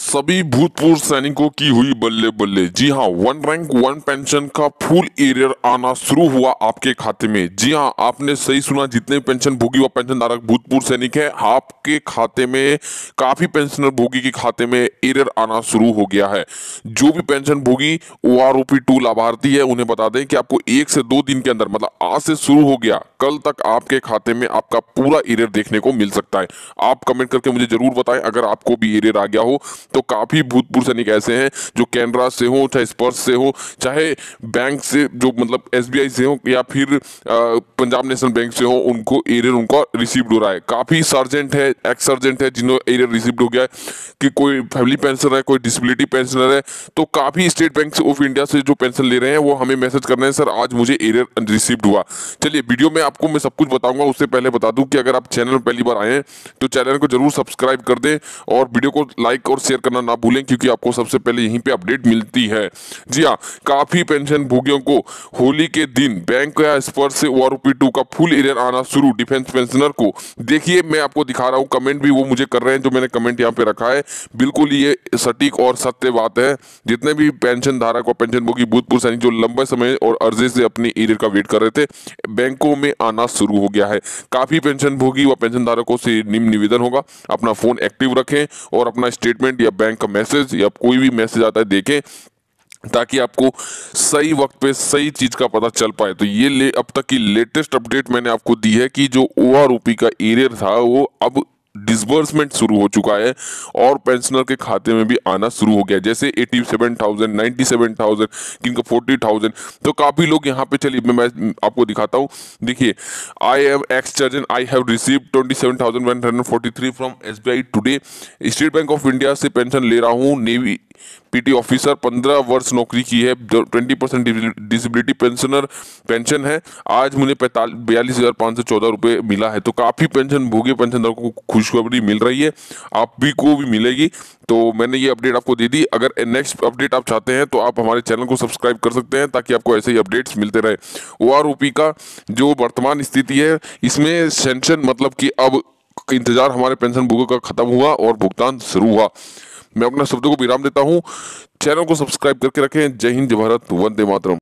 सभी भूतपूर्व सैनिकों की हुई बल्ले बल्ले जी हाँ वन रैंक वन पेंशन का फुल एरियर आना शुरू हुआ आपके खाते में जी हाँ आपने सही सुना जितने पेंशन भोगी व पेंशन धारक भूतपूर्व सैनिक है आपके खाते में काफी पेंशनर भोगी के खाते में एरियर आना शुरू हो गया है जो भी पेंशन भोगी O R O P two लाभार्थी है उन्हें बता दें कि आपको एक से दो दिन के अंदर मतलब आज से शुरू हो गया कल तक आपके खाते में आपका पूरा एरियर देखने को मिल सकता है आप कमेंट करके मुझे जरूर बताएं अगर आपको भी एरियर आ गया हो तो काफ़ी भूतपूर्व सैनिक ऐसे हैं जो कैनरा से हो चाहे स्पर्श से हो चाहे बैंक से जो मतलब एस से हो या फिर पंजाब नेशनल बैंक से हो उनको एरियर उनका रिसीव हो रहा है काफ़ी सर्जेंट है एक्स सर्जेंट है जिन्होंने एरियर रिसीव हो गया है कि कोई फैमिली पेंशनर है कोई डिसबिलिटी पेंशनर है तो काफ़ी स्टेट बैंक ऑफ इंडिया से जो पेंशन ले रहे हैं वो हमें मैसेज कर रहे हैं सर आज मुझे एरियर रिसीव हुआ चलिए वीडियो में आपको मैं सब कुछ बताऊंगा उससे पहले बता दूं कि अगर आप चैनल पहली बार आए हैं तो चैनल को जरूर सब्सक्राइब कर दें और वीडियो को लाइक और शेयर करना ना भूलें क्योंकि आपको सबसे पहले यहीं पे अपडेट मिलती है जी हाँ काफ़ी पेंशन भोगियों को होली के दिन बैंक या स्पर्श से ओ टू का फुल एरियर आना शुरू डिफेंस पेंशनर को देखिए मैं आपको दिखा रहा हूँ कमेंट भी वो मुझे कर रहे हैं जो मैंने कमेंट यहाँ पे रखा है बिल्कुल ये सटीक और सत्य बात है जितने भी पेंशन धारक और पेंशन भोगी भूतपुर सैनिक जो लंबे समय और अर्जे से अपने एरियर का वेट कर रहे थे बैंकों में आना शुरू हो गया है काफ़ी पेंशन भोगी व पेंशन धारकों से निम्न निवेदन होगा अपना फ़ोन एक्टिव रखें और अपना स्टेटमेंट या बैंक का मैसेज या कोई भी मैसेज आता है देखें ताकि आपको सही वक्त पे सही चीज़ का पता चल पाए तो ये ले अब तक की लेटेस्ट अपडेट मैंने आपको दी है कि जो ओ आर का एरियर था वो अब डिसबर्समेंट शुरू हो चुका है और पेंशनर के खाते में भी आना शुरू हो गया जैसे eighty seven thousand ninety seven thousand किनका फोर्टी थाउजेंड तो काफ़ी लोग यहाँ पे चलिए मैं आपको दिखाता हूँ देखिए I am ex surgeon I have receive twenty seven thousand one hundred forty three from S today State Bank of India से पेंशन ले रहा हूँ नेवी पीटी ऑफिसर पंद्रह वर्ष नौकरी की है twenty percent disability pensioner pension है आज मुझे पैंतालीस बयालीस हज़ार पाँच सौ चौदह रुपये मिला है तो काफ़ी पेंशन भोगी पेंशनधारकों को खुश खुशखबरी मिल रही है आप भी को भी मिलेगी तो मैंने ये अपडेट आपको दे दी अगर नेक्स्ट अपडेट आप चाहते हैं तो आप हमारे चैनल को सब्सक्राइब कर सकते हैं ताकि आपको ऐसे ही अपडेट्स मिलते रहे ओ का जो वर्तमान स्थिति है इसमें सेंशन मतलब कि अब इंतजार हमारे पेंशन भूगो का खत्म हुआ और भुगतान शुरू हुआ मैं अपने शब्दों को विराम देता हूँ चैनल को सब्सक्राइब करके रखें जय हिंद जय भारत वंदे मातरम